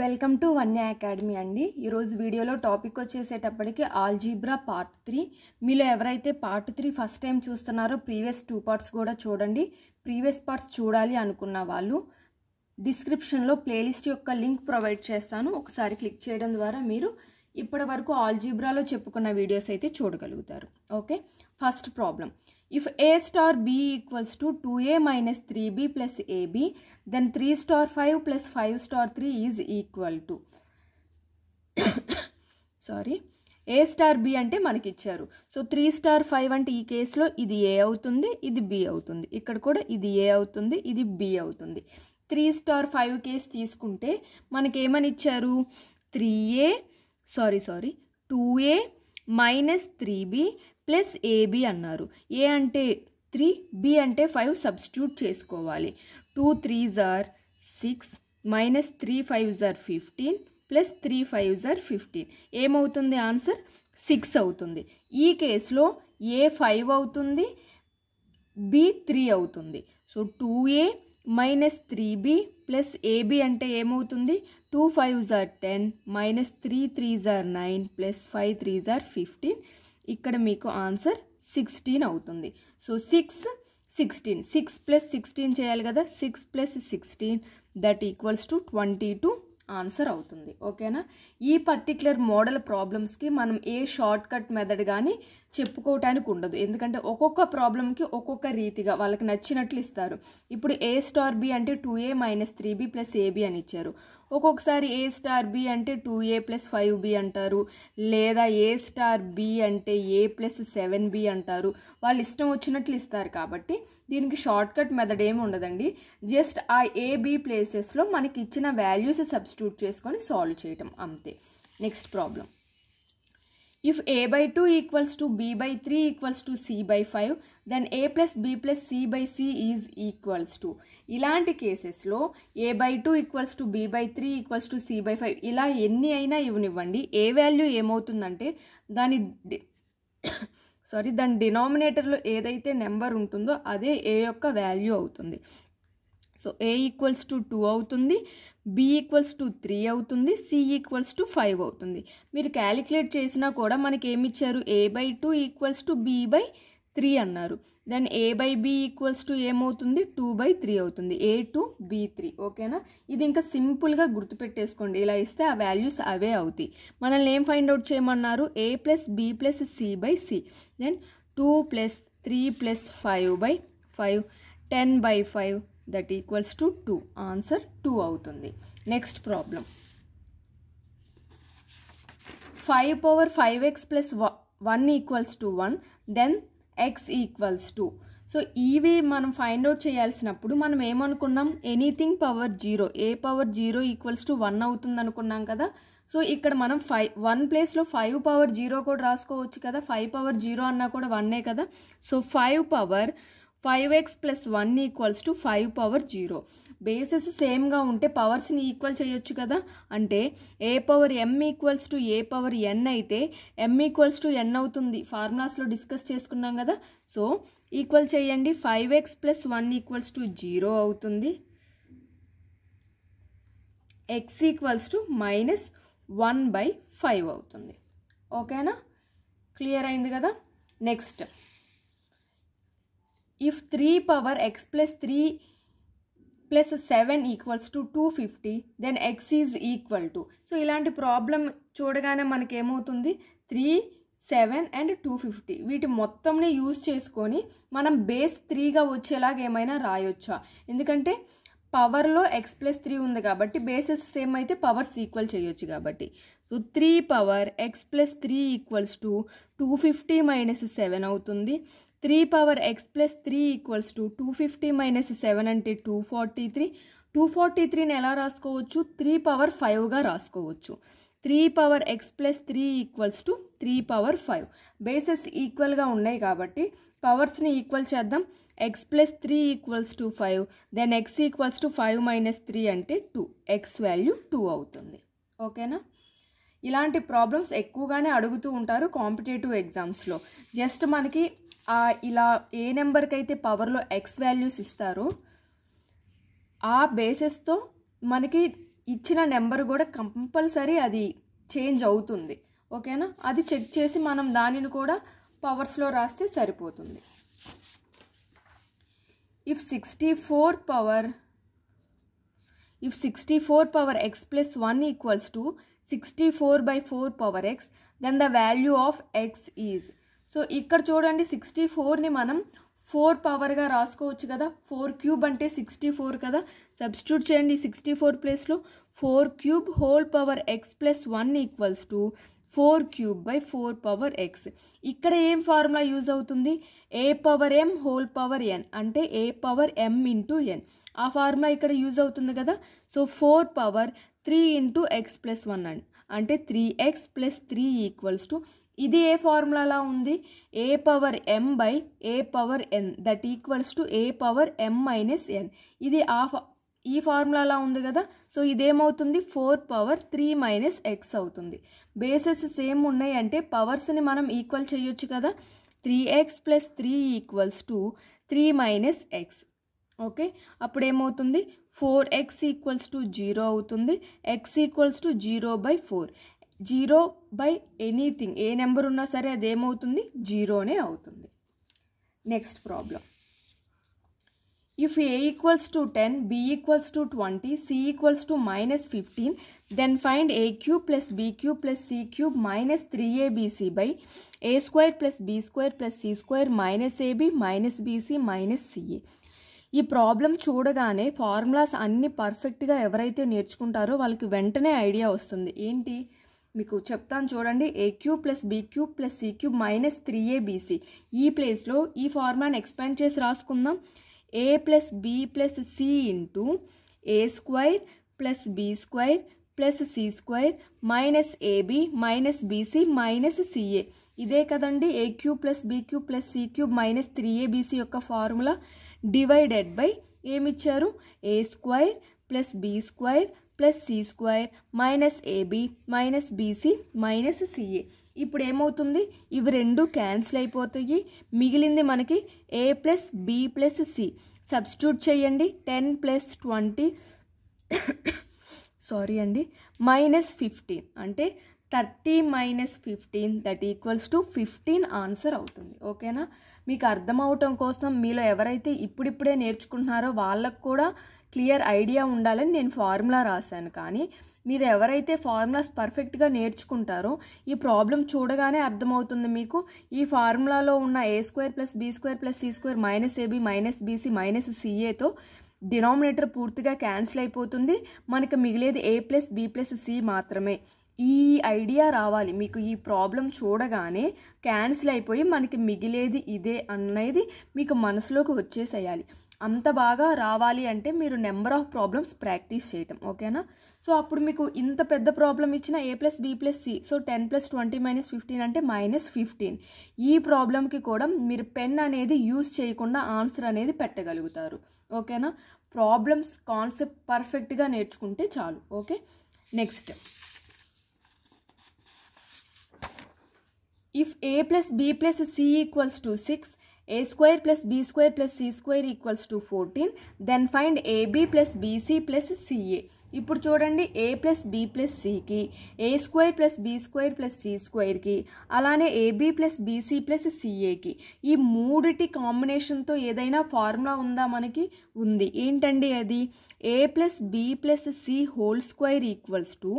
welcome to వన్య academy అండి ఈరోజు వీడియోలో టాపిక్ వచ్చేసేటప్పటికి ఆల్జీబ్రా పార్ట్ త్రీ మీలో ఎవరైతే పార్ట్ త్రీ ఫస్ట్ టైం చూస్తున్నారో ప్రీవియస్ టూ పార్ట్స్ కూడా చూడండి ప్రీవియస్ పార్ట్స్ చూడాలి అనుకున్న వాళ్ళు డిస్క్రిప్షన్లో ప్లేలిస్ట్ యొక్క లింక్ ప్రొవైడ్ చేస్తాను ఒకసారి క్లిక్ చేయడం ద్వారా మీరు ఇప్పటి వరకు ఆల్జీబ్రాలో చెప్పుకున్న వీడియోస్ అయితే చూడగలుగుతారు okay first problem if A star B equals to two A minus three B plus AB then three star five plus five star three is equal to sorry A star B అంటే మనకి ఇచ్చారు so three star five అంటే ఈ కేసులో ఇది ఏ అవుతుంది ఇది B అవుతుంది ఇక్కడ కూడా ఇది ఏ అవుతుంది ఇది బి అవుతుంది త్రీ స్టార్ ఫైవ్ కేస్ తీసుకుంటే మనకి ఏమని ఇచ్చారు three A sorry sorry two A minus three B plus AB అన్నారు ఏ అంటే త్రీ బి అంటే ఫైవ్ సబ్స్టిట్యూట్ చేసుకోవాలి two threes are six minus three five are fifteen plus three five are fifteen ఏమవుతుంది answer six అవుతుంది ఈ కేసులో A five అవుతుంది B three అవుతుంది so two A minus three B plus AB అంటే ఏమవుతుంది two five are ten minus three threes are nine plus five threes are fifteen ఇక్కడ మీకు ఆన్సర్ సిక్స్టీన్ అవుతుంది so six sixteen six plus sixteen చేయాలి కదా six plus sixteen that equals to twenty two answer అవుతుంది ఓకేనా ఈ particular model ప్రాబ్లమ్స్కి మనం ఏ short cut method కానీ చెప్పుకోవటానికి ఉండదు ఎందుకంటే ఒక్కొక్క ప్రాబ్లమ్కి ఒక్కొక్క రీతిగా వాళ్ళకి నచ్చినట్లు ఇస్తారు ఇప్పుడు ఏ స్టార్ బి అంటే two A minus three B plus AB అని ఇచ్చారు ఒక్కొక్కసారి ఏ స్టార్ బి అంటే two A plus five B అంటారు లేదా ఏ స్టార్ బి అంటే ఏ ప్లస్ సెవెన్ బి అంటారు వాళ్ళు ఇష్టం వచ్చినట్లు ఇస్తారు కాబట్టి దీనికి షార్ట్ కట్ మెథడ్ ఏమి ఉండదండి జస్ట్ ఆ ఏబి ప్లేసెస్లో మనకి ఇచ్చిన వాల్యూస్ సబ్స్టిట్యూట్ చేసుకొని సాల్వ్ చేయటం అంతే next problem if A by two equals to B by three equals to C by five then A plus B plus C by C is equals to ఇలాంటి కేసెస్లో A by two equals to B by three equals to C by five ఇలా ఎన్ని అయినా ఇవ్వనివ్వండి ఏ value ఏమవుతుందంటే దాని sorry దాని డినామినేటర్లో ఏదైతే number ఉంటుందో అదే ఏ యొక్క వాల్యూ అవుతుంది so A equals to two అవుతుంది బి ఈక్వల్స్ టు త్రీ అవుతుంది సి ఈక్వల్స్ టు ఫైవ్ అవుతుంది మీరు క్యాలిక్యులేట్ చేసినా కూడా మనకి ఏమి ఇచ్చారు A by two equals to B by three అన్నారు then A by B equals to ఏమవుతుంది టూ బై త్రీ అవుతుంది ఏ టు బి త్రీ ఓకేనా ఇది ఇంకా సింపుల్గా గుర్తుపెట్టేసుకోండి ఇలా ఇస్తే ఆ వాల్యూస్ అవే అవుతాయి మనల్ని ఏం ఫైండ్ అవుట్ చేయమన్నారు A plus B plus C by C then two plus three plus five by five ten by five that equals to two answer two అవుతుంది next problem five power five X plus one equals to one then X equals to so ఇవి మనం find out చేయాల్సినప్పుడు మనం ఏమనుకున్నాం anything power zero A power zero equals to one అవుతుంది అనుకున్నాం కదా so ఇక్కడ మనం ఫైవ్ వన్ ప్లేస్లో ఫైవ్ పవర్ జీరో కూడా రాసుకోవచ్చు కదా ఫైవ్ పవర్ జీరో అన్నా కూడా వన్నే కదా so five power five X plus one equals to five power zero bases సేమ్గా ఉంటే పవర్స్ని ఈక్వల్ చేయొచ్చు కదా అంటే A power M equals to A power N అయితే ఎం ఈక్వల్స్ టు ఎన్ అవుతుంది ఫార్ములాస్లో డిస్కస్ చేసుకున్నాం కదా సో ఈక్వల్ చేయండి five X plus one equals to zero అవుతుంది X equals to minus one by five అవుతుంది ఓకేనా క్లియర్ అయింది కదా next if three power X plus three plus seven equals to two fifty then X is equal to so ఇలాంటి problem చూడగానే మనకేమవుతుంది three seven and two fifty వీటి మొత్తంని use చేసుకొని మనం బేస్ త్రీగా వచ్చేలాగా ఏమైనా రాయొచ్చా ఎందుకంటే పవర్లో ఎక్స్ ప్లస్ త్రీ ఉంది కాబట్టి బేసెస్ సేమ్ అయితే పవర్స్ ఈక్వల్ చేయొచ్చు కాబట్టి so three power X plus three equals to two fifty minus seven అవుతుంది three power X plus three equals to two fifty minus seven అంటే two forty three two forty త్రీని ఎలా రాసుకోవచ్చు three power ఫైవ్గా రాసుకోవచ్చు three power X plus three equals to three power five bases ఈక్వల్గా ఉన్నాయి కాబట్టి పవర్స్ని ఈక్వల్ చేద్దాం X plus three equals to five then X equals to five minus three అంటే టూ ఎక్స్ వాల్యూ టూ అవుతుంది ఓకేనా ఇలాంటి ప్రాబ్లమ్స్ ఎక్కువగానే అడుగుతూ ఉంటారు కాంపిటేటివ్ ఎగ్జామ్స్లో జస్ట్ మనకి ఇలా ఏ నెంబర్కి అయితే పవర్లో ఎక్స్ వాల్యూస్ ఇస్తారో ఆ బేసెస్తో మనకి ఇచ్చిన నెంబర్ కూడా కంపల్సరీ అది చేంజ్ అవుతుంది ఓకేనా అది చెక్ చేసి మనం దానిని కూడా పవర్స్లో రాస్తే సరిపోతుంది if sixty four power if sixty four power X plus one equals to sixty four by four power X then the value of X is so ఇక్కడ చూడండి సిక్స్టీ ఫోర్ని మనం ఫోర్ పవర్గా రాసుకోవచ్చు కదా ఫోర్ క్యూబ్ అంటే సిక్స్టీ ఫోర్ కదా substitute చేయండి సిక్స్టీ ఫోర్ ప్లేస్లో four cube whole power X plus one equals to four cube by four power X ఇక్కడ ఏం ఫార్ములా యూజ్ అవుతుంది ఏ power M whole power N అంటే ఏ పవర్ ఎం ఇంటూ ఎన్ ఆ formula ఇక్కడ use అవుతుంది కదా so four power three into X plus one అంటే three X plus three equals to ఇది ఏ ఫార్ములాలా ఉంది A power M by A power N that equals to A power M minus N ఇది ఆ ఈ ఫార్ములాలా ఉంది కదా సో ఇదేమవుతుంది four power three minus X అవుతుంది బేసెస్ సేమ్ ఉన్నాయి అంటే పవర్స్ని మనం ఈక్వల్ చేయొచ్చు కదా three X plus three equals to three minus X okay అప్పుడు ఏమవుతుంది four X equals to zero అవుతుంది X equals to zero by four zero by anything ఏ నెంబర్ ఉన్నా సరే అదేమవుతుంది జీరోనే అవుతుంది next problem if A equals to ten B equals to twenty C equals to minus fifteen then find A cube plus B cube plus C cube minus three BC by A square plus B square plus C square minus AB minus BC minus CA ఈ problem చూడగానే formulas అన్నీ పర్ఫెక్ట్గా ఎవరైతే నేర్చుకుంటారో వాళ్ళకి వెంటనే idea వస్తుంది ఏంటి మీకు చెప్తాను చూడండి A cube plus B cube plus C cube minus three ABC ఈ ప్లేస్లో ఈ ఫార్మాన్ని ఎక్స్పాండ్ చేసి రాసుకుందాం A plus B plus C into A square plus B square plus C square minus AB minus BC minus CA ఇదే కదండి A cube plus B cube plus C cube minus three ABC యొక్క formula divided by ఏమిచ్చారు A square plus B square plus C square minus AB minus BC minus CA ఇప్పుడు ఏమవుతుంది ఇవి రెండు cancel అయిపోతాయి మిగిలింది మనకి A plus B plus C substitute చేయండి టెన్ ప్లస్ ట్వంటీ సారీ అండి మైనస్ ఫిఫ్టీన్ అంటే thirty minus fifteen that equals to fifteen answer అవుతుంది ఓకేనా మీకు అర్థం అవటం కోసం మీలో ఎవరైతే ఇప్పుడిప్పుడే నేర్చుకుంటున్నారో వాళ్ళకు కూడా క్లియర్ ఐడియా ఉండాలని నేను ఫార్ములా రాశాను కానీ మీరు ఎవరైతే ఫార్ములాస్ పర్ఫెక్ట్గా నేర్చుకుంటారో ఈ ప్రాబ్లం చూడగానే అర్థమవుతుంది మీకు ఈ ఫార్ములాలో ఉన్న A square plus B square plus C square minus AB minus BC minus సిఏతో డినామినేటర్ పూర్తిగా క్యాన్సిల్ అయిపోతుంది మనకు మిగిలేది A plus B plus C మాత్రమే ఈ ఐడియా రావాలి మీకు ఈ ప్రాబ్లం చూడగానే క్యాన్సిల్ అయిపోయి మనకి మిగిలేది ఇదే అనేది మీకు మనసులోకి వచ్చేసేయాలి అంత బాగా రావాలి అంటే మీరు నెంబర్ ఆఫ్ ప్రాబ్లమ్స్ ప్రాక్టీస్ చేయటం ఓకేనా సో అప్పుడు మీకు ఇంత పెద్ద ప్రాబ్లం ఇచ్చిన A plus B plus C so ten plus twenty minus fifteen అంటే మైనస్ ఫిఫ్టీన్ ఈ ప్రాబ్లంకి కూడా మీరు పెన్ అనేది యూజ్ చేయకుండా ఆన్సర్ అనేది పెట్టగలుగుతారు ఓకేనా ప్రాబ్లమ్స్ కాన్సెప్ట్ పర్ఫెక్ట్గా నేర్చుకుంటే చాలు okay next if A plus B plus C equals to six A square plus B square plus C square equals to fourteen then find AB plus BC plus CA ఇప్పుడు చూడండి A plus B plus సికి A square plus B square plus సి స్క్వేర్కి అలానే AB plus BC plus సిఏకి ఈ మూడిటి కాంబినేషన్తో ఏదైనా ఫార్ములా ఉందా మనకి ఉంది ఏంటండి అది A plus B plus C whole square equals to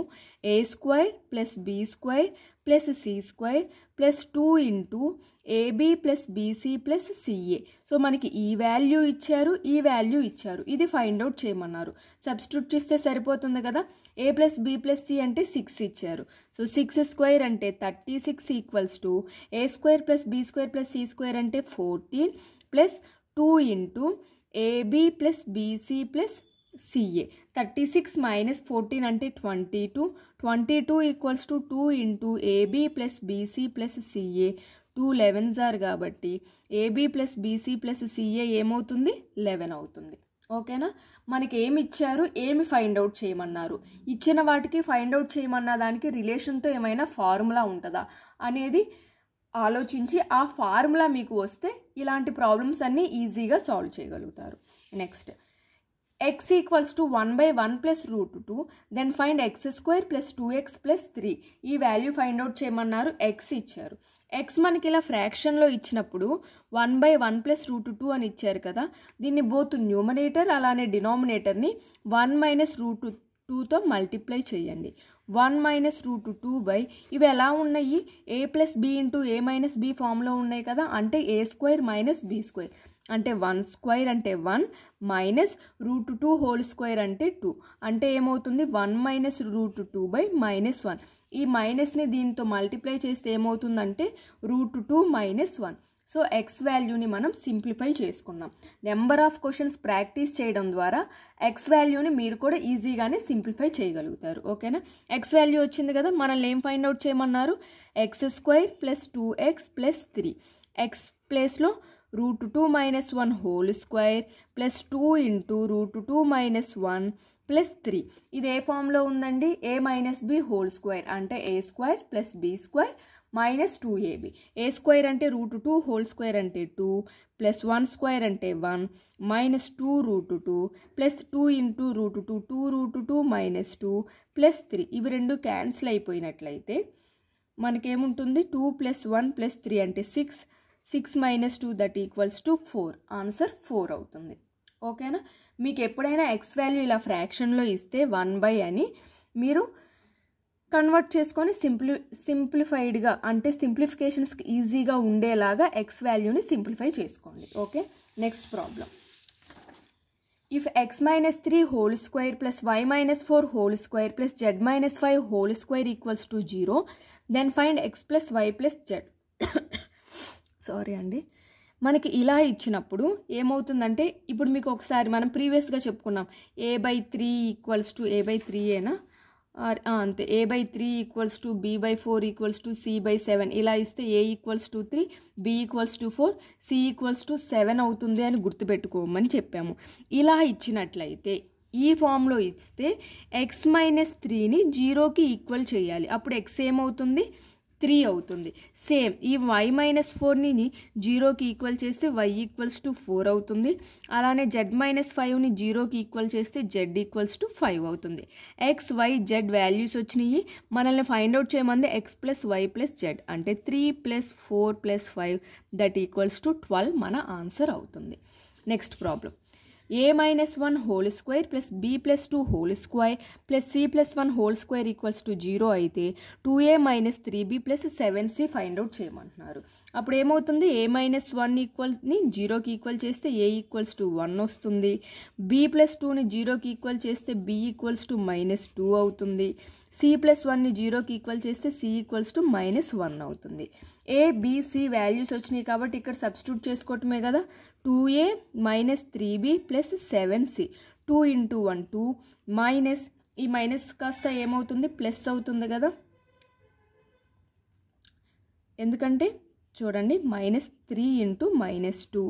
A square plus B square plus C square plus two into AB plus BC plus CA so మనకి ఈ వాల్యూ ఇచ్చారు ఈ వాల్యూ ఇచ్చారు ఇది ఫైండ్ అవుట్ చేయమన్నారు సబ్స్టిట్యూట్ చేస్తే సరిపోతుంది కదా A plus B plus C అంటే సిక్స్ ఇచ్చారు సో సిక్స్ స్క్వేర్ అంటే thirty six equals to A square plus B square plus C square అంటే fourteen plus two into AB plus BC plus CA thirty six minus fourteen అంటే twenty two twenty two equals to two into AB plus BC plus CA two eleven జార్ కాబట్టి AB plus BC plus CA ఏమవుతుంది eleven అవుతుంది ఓకేనా మనకి ఏమి ఇచ్చారు ఏమి ఫైండ్ అవుట్ చేయమన్నారు ఇచ్చిన వాటికి ఫైండ్ అవుట్ చేయమన్న దానికి రిలేషన్తో ఏమైనా ఫార్ములా ఉంటుందా అనేది ఆలోచించి ఆ ఫార్ములా మీకు వస్తే ఇలాంటి ప్రాబ్లమ్స్ అన్నీ ఈజీగా సాల్వ్ చేయగలుగుతారు next x equals to one by one plus root two then find X square plus two X plus three ఈ వాల్యూ ఫైండ్ అవుట్ చేయమన్నారు ఎక్స్ ఇచ్చారు ఎక్స్ మనకి ఇలా ఫ్రాక్షన్లో ఇచ్చినప్పుడు one by one plus root two అని ఇచ్చారు కదా దీన్ని బోత్ న్యూమినేటర్ అలానే డినామినేటర్ని వన్ మైనస్ రూట్ టూతో మల్టిప్లై చేయండి one minus root two by ఇవి ఎలా ఉన్నాయి A plus B into A minus B ఫామ్లో ఉన్నాయి కదా అంటే A square minus B square అంటే వన్ స్క్వైర్ అంటే one minus root two whole square అంటే టూ అంటే ఏమవుతుంది one minus root two by minus one ఈ మైనస్ని దీంతో మల్టిప్లై చేస్తే ఏమవుతుందంటే root two minus one so X వాల్యూని మనం సింప్లిఫై చేసుకున్నాం నెంబర్ ఆఫ్ క్వశ్చన్స్ ప్రాక్టీస్ చేయడం ద్వారా ఎక్స్ వాల్యూని మీరు కూడా ఈజీగానే సింప్లిఫై చేయగలుగుతారు ఓకేనా ఎక్స్ వాల్యూ వచ్చింది కదా మనల్ని ఏం ఫైండ్ అవుట్ చేయమన్నారు X square plus two X plus three X ప్లేస్లో root two minus one whole square plus two into root two minus one plus three ఇది ఏ ఫామ్లో ఉందండి A minus B whole square అంటే A square plus B square minus two AB A square అంటే root two whole square అంటే two plus one square అంటే one minus two root two plus two into root two two root two minus two plus three ఇవి రెండు cancel అయిపోయినట్లయితే మనకేముంటుంది two plus one plus three అంటే six six minus two that equals to four answer four అవుతుంది ఓకేనా మీకు ఎప్పుడైనా X value ఇలా ఫ్రాక్షన్లో ఇస్తే వన్ బై అని మీరు కన్వర్ట్ చేసుకొని సింప్లి సింప్లిఫైడ్గా అంటే సింప్లిఫికేషన్స్కి ఈజీగా ఉండేలాగా ఎక్స్ వాల్యూని సింప్లిఫై చేసుకోండి okay next problem if X minus three whole square plus Y minus four whole square plus Z minus five whole square equals to zero then find X plus Y plus Z sorry అండి మనకి ఇలా ఇచ్చినప్పుడు ఏమవుతుందంటే ఇప్పుడు మీకు ఒకసారి మనం ప్రీవియస్గా చెప్పుకున్నాం A by three equals to A by three ఏనా ఆర్ అంతే A by three equals to B by four equals to C by seven ఇలా ఇస్తే A equals to three B equals to four C equals to seven అవుతుంది అని గుర్తుపెట్టుకోమని చెప్పాము ఇలా ఇచ్చినట్లయితే ఈ ఫామ్లో ఇస్తే ఎక్స్ మైనస్ త్రీని జీరోకి ఈక్వల్ చేయాలి అప్పుడు ఎక్స్ ఏమవుతుంది త్రీ అవుతుంది సేమ్ ఈ వై మైనస్ ఫోర్ని జీరోకి ఈక్వల్ చేస్తే వై ఈక్వల్స్ టు ఫోర్ అవుతుంది అలానే జెడ్ మైనస్ ఫైవ్ని జీరోకి ఈక్వల్ చేస్తే జెడ్ ఈక్వల్స్ టు ఫైవ్ అవుతుంది ఎక్స్ వై జెడ్ వాల్యూస్ వచ్చినాయి మనల్ని ఫైండ్ అవుట్ చేయమంది X plus Y plus Z అంటే three plus four plus five that equals to twelve మన ఆన్సర్ అవుతుంది next problem A minus one whole square plus B plus two whole square plus C plus one whole square equals to zero అయితే two A minus three B plus seven C find out చేయమంటున్నారు అప్పుడు ఏమవుతుంది ఏ minus one ఈక్వల్ని జీరోకి equal చేస్తే A equals to one వస్తుంది B plus టూని జీరోకి equal చేస్తే B equals to minus two అవుతుంది సి ప్లస్ వన్ని జీరోకి ఈక్వల్ చేస్తే C equals to minus one అవుతుంది ఏ బి వాల్యూస్ వచ్చినాయి కాబట్టి ఇక్కడ సబ్స్టిట్యూట్ చేసుకోవటమే కదా two A minus three B plus seven C two into one two minus ఈ మైనస్ కాస్త ఏమవుతుంది ప్లస్ అవుతుంది కదా ఎందుకంటే చూడండి minus three into minus two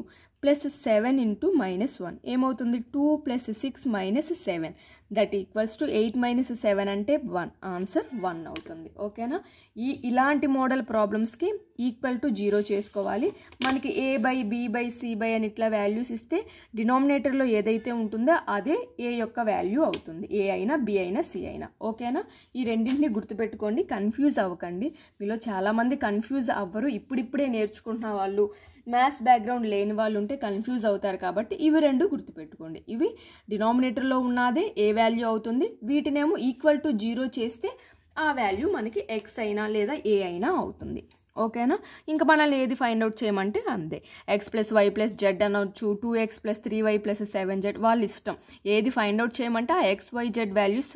plus seven into minus one ఏమవుతుంది two plus six minus seven that equals to eight minus seven అంటే one answer one అవుతుంది ఓకేనా ఈ ఇలాంటి మోడల్ ప్రాబ్లమ్స్కి ఈక్వల్ టు జీరో చేసుకోవాలి మనకి A by B by C by అని ఇట్లా వాల్యూస్ ఇస్తే డినామినేటర్లో ఏదైతే ఉంటుందో అదే ఏ యొక్క వాల్యూ అవుతుంది ఏ అయినా బి అయినా సి అయినా ఓకేనా ఈ రెండింటిని గుర్తుపెట్టుకోండి కన్ఫ్యూజ్ అవ్వకండి మీలో చాలామంది కన్ఫ్యూజ్ అవ్వరు ఇప్పుడిప్పుడే నేర్చుకుంటున్న వాళ్ళు మ్యాథ్స్ బ్యాక్గ్రౌండ్ లేని వాళ్ళు ఉంటే కన్ఫ్యూజ్ అవుతారు కాబట్టి ఇవి రెండు గుర్తుపెట్టుకోండి ఇవి డినామినేటర్లో ఉన్నదే ఏ వాల్యూ అవుతుంది వీటినేమో ఈక్వల్ టు జీరో చేస్తే ఆ వాల్యూ మనకి ఎక్స్ అయినా లేదా ఏ అయినా అవుతుంది ఓకేనా ఇంకా మనల్ని ఏది ఫైండ్ అవుట్ చేయమంటే అంతే X plus Y plus Z అనొచ్చు two X plus three Y plus seven Z వాళ్ళ ఇష్టం ఏది ఫైండ్ అవుట్ చేయమంటే ఆ ఎక్స్ వై జెడ్ వాల్యూస్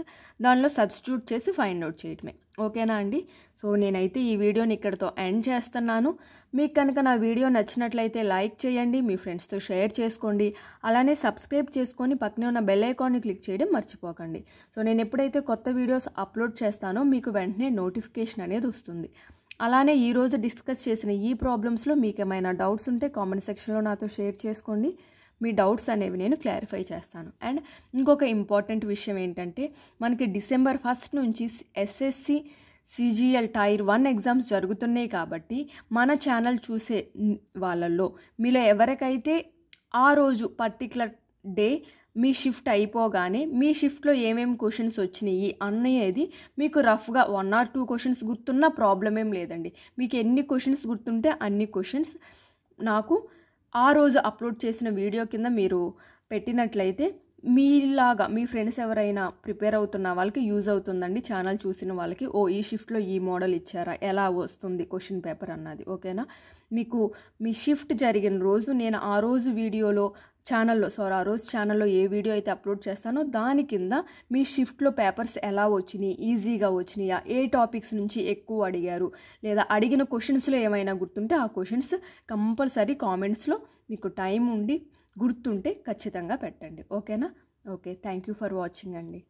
దానిలో సబ్స్టిట్యూట్ చేసి ఫైండ్ అవుట్ చేయటమే ఓకేనా అండి సో నేనైతే ఈ వీడియోని ఇక్కడితో ఎండ్ చేస్తున్నాను మీకు కనుక నా వీడియో నచ్చినట్లయితే లైక్ చేయండి మీ ఫ్రెండ్స్తో షేర్ చేసుకోండి అలానే సబ్స్క్రైబ్ చేసుకొని పక్కనే ఉన్న బెల్ ఐకాన్ని క్లిక్ చేయడం మర్చిపోకండి సో నేను ఎప్పుడైతే కొత్త వీడియోస్ అప్లోడ్ చేస్తానో మీకు వెంటనే నోటిఫికేషన్ అనేది వస్తుంది అలానే ఈరోజు డిస్కస్ చేసిన ఈ ప్రాబ్లమ్స్లో మీకు ఏమైనా డౌట్స్ ఉంటే కామెంట్ సెక్షన్లో నాతో షేర్ చేసుకోండి మీ డౌట్స్ అనేవి నేను క్లారిఫై చేస్తాను అండ్ ఇంకొక ఇంపార్టెంట్ విషయం ఏంటంటే మనకి డిసెంబర్ ఫస్ట్ నుంచి SSC CGL tier one exams జరుగుతున్నాయి కాబట్టి మన ఛానల్ చూసే వాళ్ళల్లో మీలో ఎవరికైతే ఆ రోజు పర్టికులర్ డే మీ షిఫ్ట్ అయిపోగానే మీ షిఫ్ట్లో ఏమేమి క్వశ్చన్స్ వచ్చినాయి అనేది మీకు రఫ్గా వన్ ఆర్ టూ క్వశ్చన్స్ గుర్తున్న ప్రాబ్లం ఏం లేదండి మీకు ఎన్ని క్వశ్చన్స్ గుర్తుంటే అన్ని క్వశ్చన్స్ నాకు ఆ రోజు అప్లోడ్ చేసిన వీడియో కింద మీరు పెట్టినట్లయితే మీలాగా మీ ఫ్రెండ్స్ ఎవరైనా ప్రిపేర్ అవుతున్న వాళ్ళకి యూజ్ అవుతుందండి ఛానల్ చూసిన వాళ్ళకి ఓ ఈ షిఫ్ట్లో ఈ మోడల్ ఇచ్చారా ఎలా వస్తుంది క్వశ్చన్ పేపర్ అన్నది ఓకేనా మీకు మీ షిఫ్ట్ జరిగిన రోజు నేను ఆ రోజు వీడియోలో ఛానల్లో సారీ ఆ రోజు ఛానల్లో ఏ వీడియో అయితే అప్లోడ్ చేస్తానో దాని కింద మీ షిఫ్ట్లో పేపర్స్ ఎలా వచ్చినాయి ఈజీగా వచ్చినాయా ఏ టాపిక్స్ నుంచి ఎక్కువ అడిగారు లేదా అడిగిన క్వశ్చన్స్లో ఏమైనా గుర్తుంటే ఆ క్వశ్చన్స్ కంపల్సరీ కామెంట్స్లో మీకు టైం ఉండి గుర్తుంటే ఖచ్చితంగా పెట్టండి ఓకేనా okay thank you for watching అండి